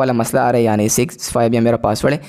वाला मसला आ रहा है यानी सिक्स फाइव या मेरा पासवर्ड है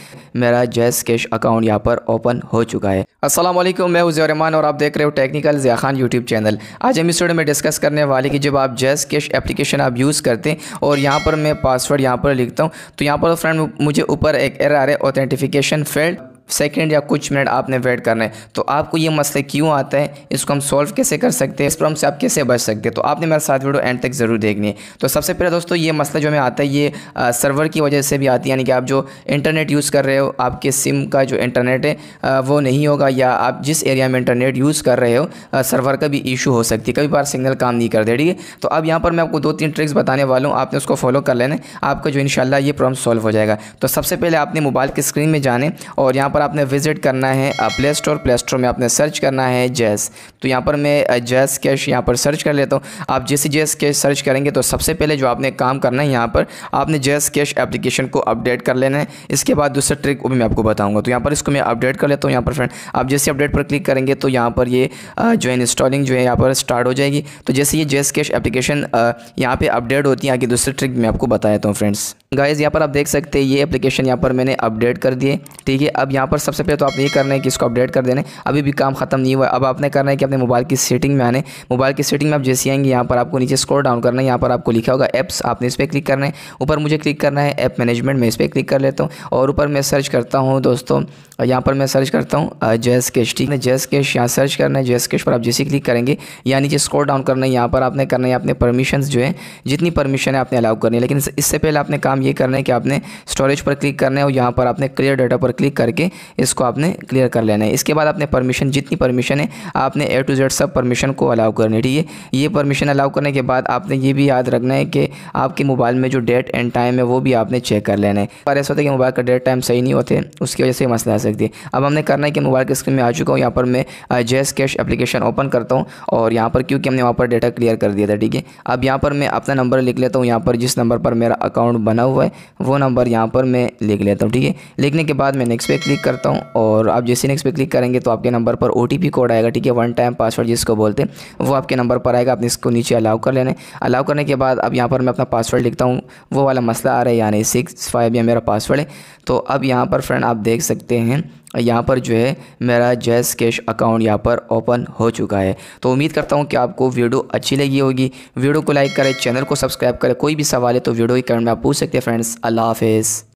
मेरा जैस कैश अकाउंट यहाँ पर ओपन हो चुका है असल मैं उजरमान और आप देख रहे हो technical Zia Khan YouTube channel आज हम इस वीडियो में डिस्कस करने वाले कि जब आप जैस कैश एप्लीकेशन आप यूज़ करते हैं और यहाँ पर मैं पासवर्ड यहाँ पर लिखता हूँ तो यहाँ पर फ्रेंड मुझे ऊपर एक एर आ रहा है ऑथेंटिफिकेशन फेल्ड सेकेंड या कुछ मिनट आपने वेट करना है तो आपको ये मसले क्यों आते हैं इसको हम सॉल्व कैसे कर सकते हैं इस प्रॉब्लम से आप कैसे बच सकते हैं तो आपने मेरा साथ वीडियो एंड तक ज़रूर देखनी है तो सबसे पहले दोस्तों ये मसला जो हमें आता है ये आ, सर्वर की वजह से भी आती है यानी कि आप जो इंटरनेट यूज़ कर रहे हो आपके सिम का जो इंटरनेट है आ, वो नहीं होगा या आप जिस एरिया में इंटरनेट यूज़ कर रहे हो आ, सर्वर का भी इशू हो सकती है कभी बार सिग्नल काम नहीं करते ठीक है तो अब यहाँ पर मैं आपको दो तीन ट्रिक्स बताने वाला हूँ आपने उसको फॉलो कर लेना आपका जो इन ये प्रॉब्लम सॉल्व हो जाएगा तो सबसे पहले आपने मोबाइल की स्क्रीन में जाने और यहाँ पर आपने विजिट करना है प्ले स्टोर प्ले स्टोर में आपने सर्च करना है जैस तो यहाँ पर मैं जैस कैश यहाँ पर सर्च कर लेता हूँ आप जैसे जैस कैश सर्च करेंगे तो सबसे पहले जो आपने काम करना है यहाँ पर आपने जैस कैश एप्लीकेशन को अपडेट कर लेना है इसके बाद दूसरा ट्रिक वो भी मैं आपको बताऊँगा तो यहाँ पर इसको मैं अपडेट कर लेता हूँ यहाँ पर फ्रेंड आप जैसे अपडेट पर क्लिक करेंगे तो यहाँ पर ये जो है इंस्टॉलिंग जो है यहाँ पर स्टार्ट हो जाएगी तो जैसे ये जैस कैश एप्लीकेशन यहाँ पर अपडेट होती है आगे दूसरी ट्रिक मैं आपको बता देता हूँ फ्रेंड्स गाइज़ यहाँ पर आप देख सकते हैं ये एप्लीकेशन यहाँ पर मैंने अपडेट कर दिए ठीक है अब यहाँ पर सबसे पहले तो आपने ये करना है कि इसको अपडेट कर देने अभी भी काम खत्म नहीं हुआ अब आपने करना है कि अपने मोबाइल की सेटिंग में आने मोबाइल की सेटिंग में आप जैसे आएंगे यहाँ पर आपको नीचे स्क्रॉल डाउन करना है यहाँ पर आपको लिखा होगा एप्स आपने इस पर क्लिक करना है ऊपर मुझे क्लिक करना है ऐप मैनेजमेंट में इस पर क्लिक कर लेता हूँ और ऊपर मैं सर्च करता हूँ दोस्तों यहाँ पर मैं सर्च करता हूँ जैस केश ठीक है जैस केश यहाँ सर्च करना है जैस केश पर आप जैसे क्लिक करेंगे या नीचे स्क्रॉल डाउन करना है यहाँ पर आपने करना है अपने परमिशन जो है जितनी परमिशन है आपने अलाउ करनी है लेकिन इससे पहले आपने काम ये करना है कि आपने स्टोरेज पर क्लिक करना है और यहाँ पर आपने क्लियर डाटा पर क्लिक करके इसको आपने क्लियर कर लेना है इसके बाद आपने परमिशन जितनी परमिशन है आपने ए टू जेड सब परमिशन को अलाउ करनी है ठीक है ये परमिशन अलाउ करने के बाद आपने ये भी याद रखना है कि आपके मोबाइल में जो डेट एंड टाइम है वो भी आपने चेक कर लेना है पर ऐसा होता है कि मोबाइल का डेट टाइम सही नहीं होते उसकी वजह से मसला आ सकती है अब हमने करना है कि मोबाइल की स्क्रीन में आ चुका हूँ यहाँ पर मैं जेस कैश अपलीकेशन ओपन करता हूँ और यहाँ पर क्योंकि हमने वहाँ पर डेटा क्लियर कर दिया था ठीक है अब यहाँ पर मैं अपना नंबर लिख लेता हूँ यहाँ पर जिस नंबर पर मेरा अकाउंट बना हुआ है वो नंबर यहाँ पर मैं लिख लेता हूँ ठीक है लिखने के बाद मैं नेक्स्ट पे क्लिक क्लिक करता हूँ और आप जैसे नेक्स्ट पे क्लिक करेंगे तो आपके नंबर पर ओ कोड आएगा ठीक है वन टाइम पासवर्ड जिसको बोलते हैं वो आपके नंबर पर आएगा आपने इसको नीचे अलाउ कर लेने अलाउ करने के बाद अब यहाँ पर मैं अपना पासवर्ड लिखता हूँ वो वाला मसला आ रहा है यानी सिक्स फाइव या मेरा पासवर्ड है तो अब यहाँ पर फ्रेंड आप देख सकते हैं यहाँ पर जो है मेरा जैस कैश अकाउंट यहाँ पर ओपन हो चुका है तो उम्मीद करता हूँ कि आपको वीडियो अच्छी लगी होगी वीडियो को लाइक करें चैनल को सब्सक्राइब करें कोई भी सवाल है तो वीडियो के कमेंट में आप पूछ सकते हैं फ्रेंड्स अल्लाह हाफ